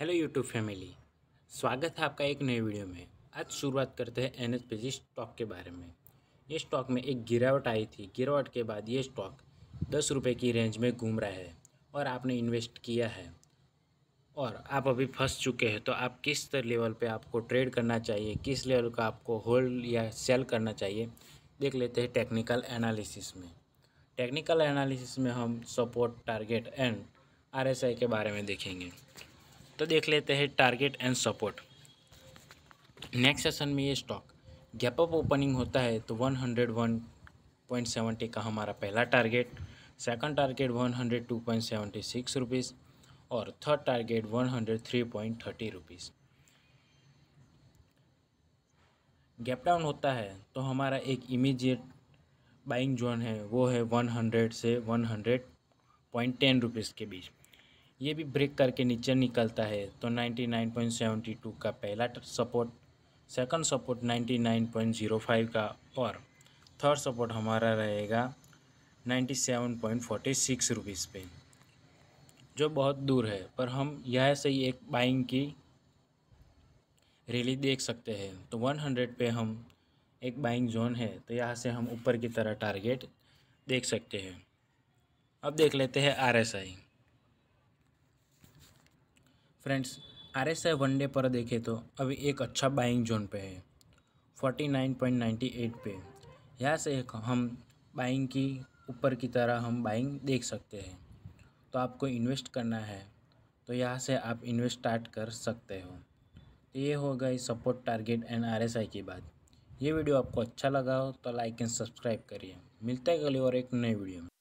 hello YouTube family स्वागत है आपका एक नए वीडियो में आज शुरुआत करते हैं एन एच स्टॉक के बारे में ये स्टॉक में एक गिरावट आई थी गिरावट के बाद ये स्टॉक दस रुपये की रेंज में घूम रहा है और आपने इन्वेस्ट किया है और आप अभी फंस चुके हैं तो आप किस लेवल पे आपको ट्रेड करना चाहिए किस लेवल का आपको होल्ड या सेल करना चाहिए देख लेते हैं टेक्निकल एनालिसिस में टेक्निकल एनालिसिस में हम सपोर्ट टारगेट एंड आर के बारे में देखेंगे तो देख लेते हैं target and support next session में ये स्टॉक गैप अप ओपनिंग होता है तो 101.70 का हमारा पहला टारगेट सेकंड टारगेट 102.76 रुपीस और third target 103.30 rupees gap down होता है तो हमारा एक इमीडिएट बाइंग जोन है वो है 100 से 100.10 रुपीस के बीच ये भी ब्रेक करके नीचे निकलता है तो 99.72 का पहला सपोर्ट सेकंड सपोर्ट 99.05 का और थर्ड सपोर्ट हमारा रहेगा 97.46 रुपीस पे जो बहुत दूर है पर हम यह से ही एक बाइंग की रैली देख सकते हैं तो 100 पे हम एक बाइंग जोन है तो यहाँ से हम ऊपर की तरह टारगेट देख सकते हैं अब देख लेते हैं RSI friends R S I one day पर देखें तो अभी एक अच्छा बाइंग जोन पे है 49.98 पे यहाँ से हम बाइंग की ऊपर की तरह हम बाइंग देख सकते हैं तो आपको इन्वेस्ट करना है तो यहाँ से आप इन्वेस्ट स्टार्ट कर सकते हो तो ये हो गई support target and R S I की बात ये वीडियो आपको अच्छा लगा हो तो लाइक एंड सब्सक्राइब करिए मिलते हैं अगले और एक नई वीडियो में